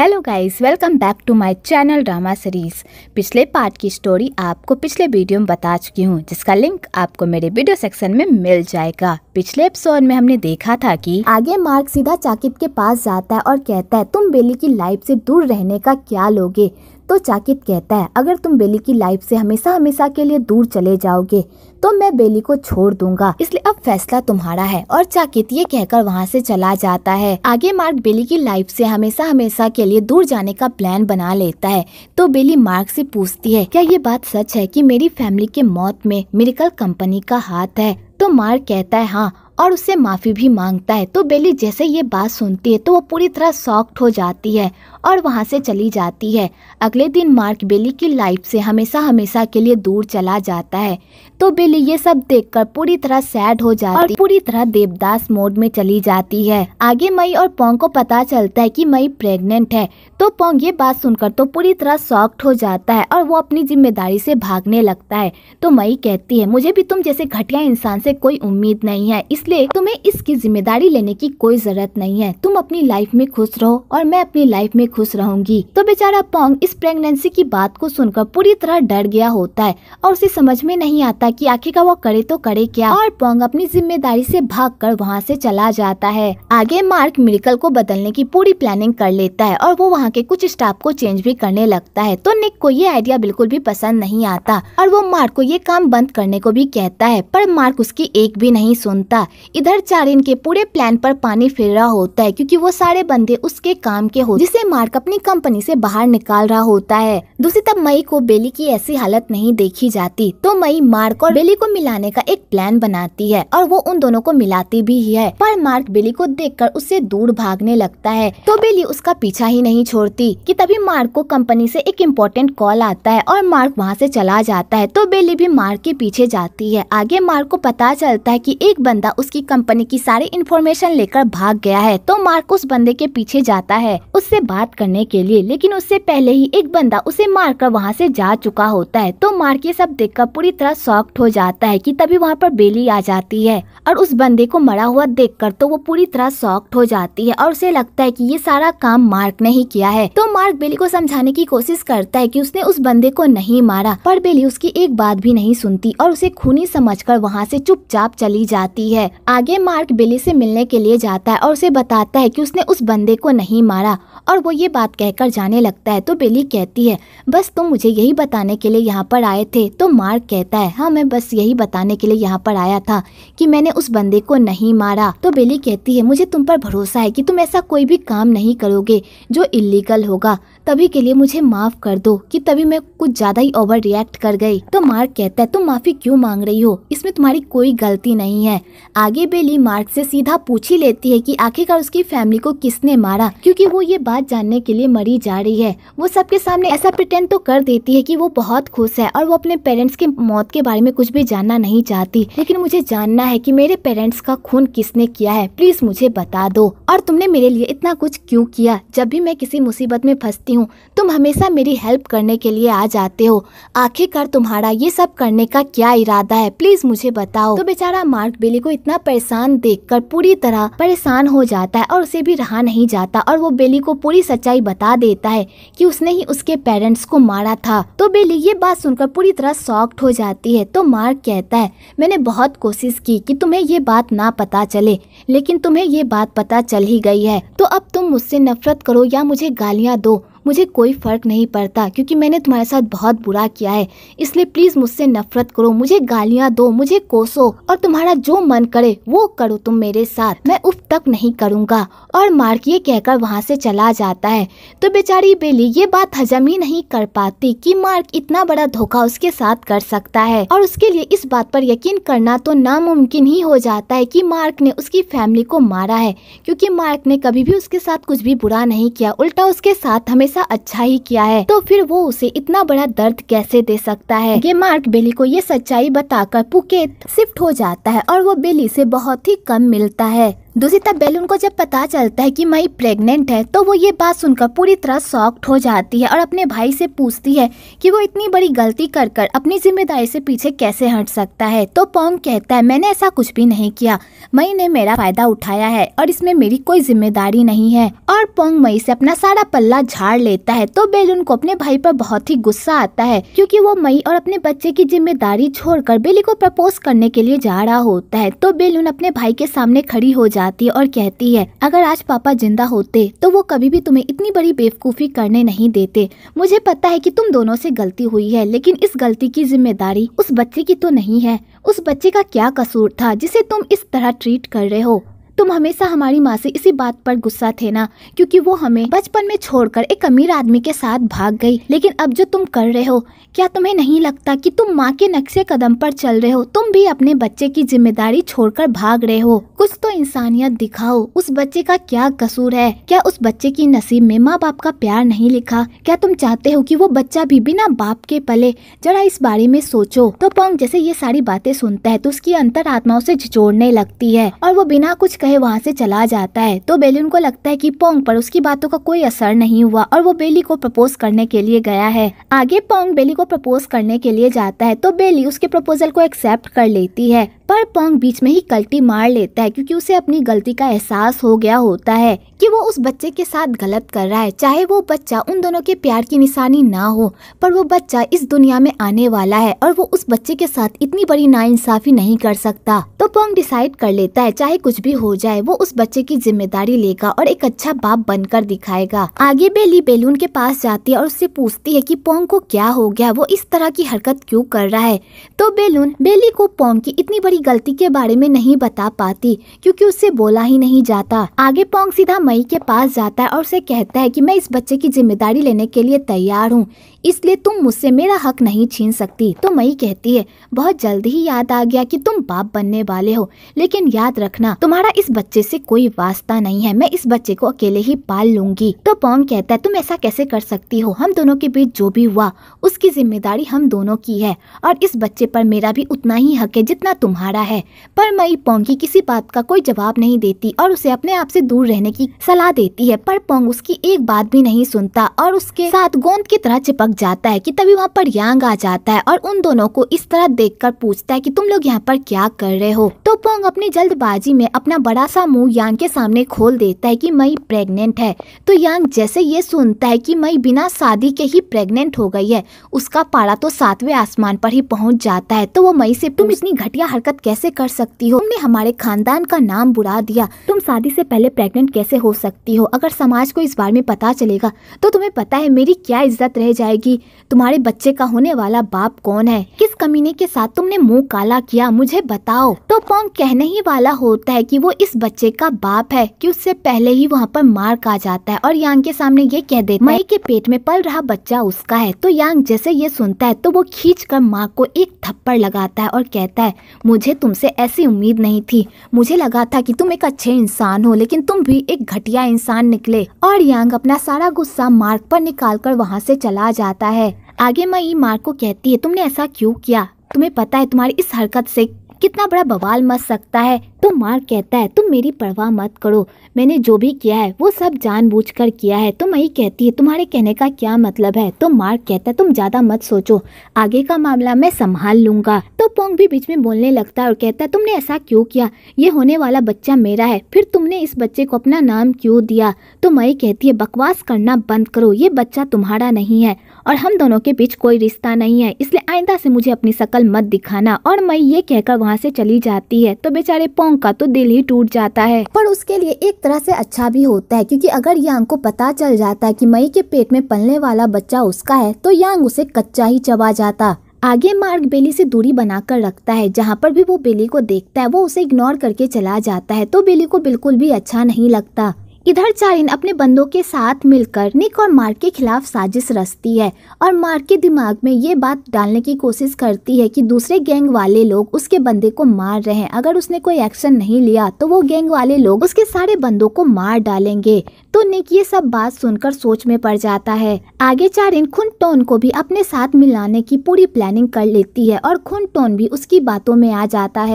hello guys welcome back to my channel drama series पिछले part की story आपको पिछले वीडियो में बता चुकी हूँ जिसका लिंक आपको मेरे वीडियो सेक्शन में मिल जाएगा पिछले एपिसोड में हमने देखा था कि आगे मार्क सीधा चाकिब के पास जाता है और कहता है तुम बेली की लाइफ से दूर रहने का क्या लोगे तो चाकित कहता है अगर तुम बेली की लाइफ से हमेशा हमेशा के लिए दूर चले जाओगे तो मैं बेली को छोड़ दूंगा इसलिए अब फैसला तुम्हारा है और चाकित ये कहकर वहाँ से चला जाता है आगे मार्क बेली की लाइफ से हमेशा हमेशा के लिए दूर जाने का प्लान बना लेता है तो बेली मार्क से पूछती है क्या ये बात सच है कि मेरी फैमिली के मौत में मेरिकल कंपनी का हाथ है तो मार्क कहता है हाँ और उससे माफ़ी भी मांगता है तो बेली जैसे ये बात सुनती है तो वो पूरी तरह सॉफ्ट हो जाती है और वहाँ से चली जाती है अगले दिन मार्क बेली की लाइफ से हमेशा हमेशा के लिए दूर चला जाता है तो बिल्ली ये सब देखकर पूरी तरह सैड हो जाती और पूरी तरह देवदास मोड में चली जाती है आगे मई और पोंग को पता चलता है कि मई प्रेग्नेंट है तो पोंग ये बात सुनकर तो पूरी तरह सॉफ्ट हो जाता है और वो अपनी जिम्मेदारी से भागने लगता है तो मई कहती है मुझे भी तुम जैसे घटिया इंसान से कोई उम्मीद नहीं है इसलिए तुम्हें इसकी जिम्मेदारी लेने की कोई जरूरत नहीं है तुम अपनी लाइफ में खुश रहो और मैं अपनी लाइफ में खुश रहूंगी तो बेचारा पोंग इस प्रेगनेंसी की बात को सुनकर पूरी तरह डर गया होता है और उसे समझ में नहीं आता पता कि आखिरकार वो करे तो करे क्या और पोंग अपनी जिम्मेदारी से कर वहाँ से चला जाता है आगे मार्क मिरिकल को बदलने की पूरी प्लानिंग कर लेता है और वो वहाँ के कुछ स्टाफ को चेंज भी करने लगता है तो निक को ये आइडिया बिल्कुल भी पसंद नहीं आता और वो मार्क को ये काम बंद करने को भी कहता है पर मार्क उसकी एक भी नहीं सुनता इधर चारिन के पूरे प्लान पर पानी फिर रहा होता है क्योंकि वो सारे बंदे उसके काम के हो जिसे मार्क अपनी कंपनी से बाहर निकाल रहा होता है दूसरी तरफ मई को बेली की ऐसी हालत नहीं देखी जाती तो मई मार्क मार्क और बिली को मिलाने का एक प्लान बनाती है और वो उन दोनों को मिलाती भी है पर मार्क बिली को कर उससे दूर भागने लगता है तो बिली उसका पीछा ही नहीं छोड़ती कि तभी मार्क को कंपनी से एक इम्पोर्टेंट कॉल आता है और मार्क वहाँ से चला जाता है तो बिली भी मार्क के पीछे जाती है आगे मार्क को पता चलता है कि एक बंदा उसकी कंपनी की सारी इन्फॉर्मेशन लेकर भाग गया है तो मार्क उस बंदे के पीछे जाता है उससे बात करने के लिए लेकिन उससे पहले ही एक बंदा उसे मारकर वहाँ से जा चुका होता है तो मार्क ये सब देखकर पूरी तरह शौक समाप्त हो जाता है कि तभी वहाँ पर बेली आ जाती है और उस बंदे को मरा हुआ देखकर तो वो पूरी तरह सॉक्ट हो जाती है और उसे लगता है कि ये सारा काम मार्क ने ही किया है तो मार्क बेली को समझाने की कोशिश करता है कि उसने उस बंदे को नहीं मारा पर बेली उसकी एक बात भी नहीं सुनती और उसे खूनी समझ कर वहाँ से चुपचाप चली जाती है आगे मार्क बेली से मिलने के लिए जाता है और उसे बताता है कि उसने उस बंदे को नहीं मारा और वो ये बात कहकर जाने लगता है तो बेली कहती है बस तुम मुझे यही बताने के लिए यहाँ पर आए थे तो मार्क कहता है हम हाँ, मैं बस यही बताने के लिए यहाँ पर आया था कि मैंने उस बंदे को नहीं मारा तो बेली कहती है मुझे तुम पर भरोसा है कि तुम ऐसा कोई भी काम नहीं करोगे जो इलीगल होगा तभी के लिए मुझे माफ कर दो कि तभी मैं कुछ ज्यादा ही ओवर रिएक्ट कर गई तो मार्क कहता है तुम माफी क्यों मांग रही हो इसमें तुम्हारी कोई गलती नहीं है आगे बेली मार्क से सीधा पूछ ही लेती है कि आखिरकार उसकी फैमिली को किसने मारा क्योंकि वो ये बात जानने के लिए मरी जा रही है वो सबके सामने ऐसा प्रिटेंड तो कर देती है कि वो बहुत खुश है और वो अपने पेरेंट्स के मौत के बारे में में कुछ भी जानना नहीं चाहती लेकिन मुझे जानना है कि मेरे पेरेंट्स का खून किसने किया है प्लीज मुझे बता दो और तुमने मेरे लिए इतना कुछ क्यों किया जब भी मैं किसी मुसीबत में फंसती हूँ तुम हमेशा मेरी हेल्प करने के लिए आ जाते हो आखिरकार तुम्हारा ये सब करने का क्या इरादा है प्लीज मुझे बताओ तो बेचारा मार्क बेली को इतना परेशान कर पूरी तरह परेशान हो जाता है और उसे भी रहा नहीं जाता और वो बेली को पूरी सच्चाई बता देता है कि उसने ही उसके पेरेंट्स को मारा था तो बेली ये बात सुनकर पूरी तरह सॉफ्ट हो जाती है तो मार्क कहता है मैंने बहुत कोशिश की कि तुम्हें ये बात ना पता चले लेकिन तुम्हें ये बात पता चल ही गई है तो अब तुम मुझसे नफरत करो या मुझे गालियाँ दो मुझे कोई फ़र्क नहीं पड़ता क्योंकि मैंने तुम्हारे साथ बहुत बुरा किया है इसलिए प्लीज़ मुझसे नफरत करो मुझे गालियाँ दो मुझे कोसो और तुम्हारा जो मन करे वो करो तुम मेरे साथ मैं उफ तक नहीं करूँगा और मार्किए कहकर वहाँ से चला जाता है तो बेचारी बेली ये बात हजम ही नहीं कर पाती कि मार्क इतना बड़ा धोखा उसके साथ कर सकता है और उसके लिए इस बात पर यकीन करना तो नामुमकिन ही हो जाता है कि मार्क ने उसकी फैमिली को मारा है क्योंकि मार्क ने कभी भी उसके साथ कुछ भी बुरा नहीं किया उल्टा उसके साथ हमेशा ऐसा अच्छा ही किया है तो फिर वो उसे इतना बड़ा दर्द कैसे दे सकता है ये मार्क बेली को ये सच्चाई बताकर पुकेत शिफ्ट हो जाता है और वो बेली से बहुत ही कम मिलता है दूसरी तरफ बेलून को जब पता चलता है कि मई प्रेग्नेंट है तो वो ये बात सुनकर पूरी तरह सॉक्ट हो जाती है और अपने भाई से पूछती है कि वो इतनी बड़ी गलती कर कर अपनी जिम्मेदारी से पीछे कैसे हट सकता है तो पोंग कहता है मैंने ऐसा कुछ भी नहीं किया मई ने मेरा फायदा उठाया है और इसमें मेरी कोई जिम्मेदारी नहीं है और पोंग मई से अपना सारा पल्ला झाड़ लेता है तो बेलून को अपने भाई पर बहुत ही गुस्सा आता है क्योंकि वो मई और अपने बच्चे की जिम्मेदारी छोड़कर बेली को प्रपोज करने के लिए जा रहा होता है तो बेलून अपने भाई के सामने खड़ी हो जाती बताती है और कहती है अगर आज पापा जिंदा होते तो वो कभी भी तुम्हें इतनी बड़ी बेवकूफ़ी करने नहीं देते मुझे पता है कि तुम दोनों से गलती हुई है लेकिन इस गलती की जिम्मेदारी उस बच्चे की तो नहीं है उस बच्चे का क्या कसूर था जिसे तुम इस तरह ट्रीट कर रहे हो तुम हमेशा हमारी माँ से इसी बात पर गुस्सा थे ना क्योंकि वो हमें बचपन में छोड़कर एक अमीर आदमी के साथ भाग गई लेकिन अब जो तुम कर रहे हो क्या तुम्हें नहीं लगता कि तुम माँ के नक्शे कदम पर चल रहे हो तुम भी अपने बच्चे की जिम्मेदारी छोड़कर भाग रहे हो कुछ तो इंसानियत दिखाओ उस बच्चे का क्या कसूर है क्या उस बच्चे की नसीब में माँ बाप का प्यार नहीं लिखा क्या तुम चाहते हो कि वो बच्चा भी बिना बाप के पले जरा इस बारे में सोचो तो पंग जैसे ये सारी बातें सुनता है तो उसकी अंतरात्मा उसे झिझोड़ने लगती है और वो बिना कुछ होता है वहाँ से चला जाता है तो बेली उनको लगता है कि पोंग पर उसकी बातों का कोई असर नहीं हुआ और वो बेली को प्रपोज करने के लिए गया है आगे पोंग बेली को प्रपोज करने के लिए जाता है तो बेली उसके प्रपोजल को एक्सेप्ट कर लेती है पर पोंग बीच में ही गलती मार लेता है क्योंकि उसे अपनी गलती का एहसास हो गया होता है कि वो उस बच्चे के साथ गलत कर रहा है चाहे वो बच्चा उन दोनों के प्यार की निशानी ना हो पर वो बच्चा इस दुनिया में आने वाला है और वो उस बच्चे के साथ इतनी बड़ी नाइंसाफी नहीं कर सकता तो पोंग डिसाइड कर लेता है चाहे कुछ भी हो जाए वो उस बच्चे की जिम्मेदारी लेगा और एक अच्छा बाप बनकर दिखाएगा आगे बेली बेलून के पास जाती है और उससे पूछती है की पोंग को क्या हो गया वो इस तरह की हरकत क्यूँ कर रहा है तो बेलून बेली को पोंग की इतनी बड़ी अपनी गलती के बारे में नहीं बता पाती क्योंकि उससे बोला ही नहीं जाता आगे पोंग सीधा मई के पास जाता है और उसे कहता है कि मैं इस बच्चे की जिम्मेदारी लेने के लिए तैयार हूँ इसलिए तुम मुझसे मेरा हक नहीं छीन सकती तो मई कहती है बहुत जल्द ही याद आ गया कि तुम बाप बनने वाले हो लेकिन याद रखना तुम्हारा इस बच्चे से कोई वास्ता नहीं है मैं इस बच्चे को अकेले ही पाल लूंगी तो पॉम कहता है तुम ऐसा कैसे कर सकती हो हम दोनों के बीच जो भी हुआ उसकी जिम्मेदारी हम दोनों की है और इस बच्चे पर मेरा भी उतना ही हक है जितना तुम्हारा है पर मई पोंग की किसी बात का कोई जवाब नहीं देती और उसे अपने आप से दूर रहने की सलाह देती है पर पोंग उसकी एक बात भी नहीं सुनता और उसके साथ गोंद की तरह चिपक जाता है कि तभी वहाँ पर यांग आ जाता है और उन दोनों को इस तरह देखकर पूछता है कि तुम लोग यहाँ पर क्या कर रहे हो तो पोंग अपनी जल्दबाजी में अपना बड़ा सा मुंह यांग के सामने खोल देता है कि मई प्रेग्नेंट है तो यांग जैसे ये सुनता है कि मई बिना शादी के ही प्रेग्नेंट हो गई है उसका पारा तो सातवें आसमान पर ही पहुँच जाता है तो वो मई से तुम इतनी घटिया हरकत कैसे कर सकती हो तुमने हमारे खानदान का नाम बुरा दिया तुम शादी से पहले प्रेग्नेंट कैसे हो सकती हो अगर समाज को इस बारे में पता चलेगा तो तुम्हें पता है मेरी क्या इज्जत रह जाएगी कि तुम्हारे बच्चे का होने वाला बाप कौन है कमीने के साथ तुमने मुंह काला किया मुझे बताओ तो पोंग कहने ही वाला होता है कि वो इस बच्चे का बाप है कि उससे पहले ही वहाँ पर मार्क आ जाता है और यांग के सामने ये कह देता मई के पेट में पल रहा बच्चा उसका है तो यांग जैसे ये सुनता है तो वो खींच कर माँ को एक थप्पड़ लगाता है और कहता है मुझे तुमसे ऐसी उम्मीद नहीं थी मुझे लगा था कि तुम एक अच्छे इंसान हो लेकिन तुम भी एक घटिया इंसान निकले और यांग अपना सारा गुस्सा मार्ग पर निकाल कर वहाँ से चला जाता है आगे मैं ई मार्क को कहती है तुमने ऐसा क्यों किया तुम्हें पता है तुम्हारी इस हरकत से कितना बड़ा बवाल मच सकता है तो मार्क कहता है तुम मेरी परवाह मत करो मैंने जो भी किया है वो सब जानबूझकर किया है तो मई कहती है तुम्हारे कहने का क्या मतलब है तो मार्क कहता है तुम ज़्यादा मत सोचो आगे का मामला मैं संभाल लूंगा तो पोंग भी बीच में बोलने लगता है और कहता है तुमने ऐसा क्यों किया ये होने वाला बच्चा मेरा है फिर तुमने इस बच्चे को अपना नाम क्यों दिया तो मई कहती है बकवास करना बंद करो ये बच्चा तुम्हारा नहीं है और हम दोनों के बीच कोई रिश्ता नहीं है इसलिए आइंदा से मुझे अपनी शक्ल मत दिखाना और मई ये कहकर वहाँ से चली जाती है तो बेचारे पोंग ओंग का तो दिल ही टूट जाता है पर उसके लिए एक तरह से अच्छा भी होता है क्योंकि अगर यांग को पता चल जाता है कि मई के पेट में पलने वाला बच्चा उसका है तो यांग उसे कच्चा ही चबा जाता आगे मार्ग बेली से दूरी बनाकर रखता है जहाँ पर भी वो बेली को देखता है वो उसे इग्नोर करके चला जाता है तो बेली को बिल्कुल भी अच्छा नहीं लगता इधर चारिन अपने बंदों के साथ मिलकर निक और मार्क के खिलाफ साजिश रचती है और मार्क के दिमाग में ये बात डालने की कोशिश करती है कि दूसरे गैंग वाले लोग उसके बंदे को मार रहे हैं अगर उसने कोई एक्शन नहीं लिया तो वो गैंग वाले लोग उसके सारे बंदों को मार डालेंगे तो निक ये सब बात सुनकर सोच में पड़ जाता है आगे चारिन खुन टोन को भी अपने साथ मिलाने की पूरी प्लानिंग कर लेती है और खुन टोन भी उसकी बातों में आ जाता है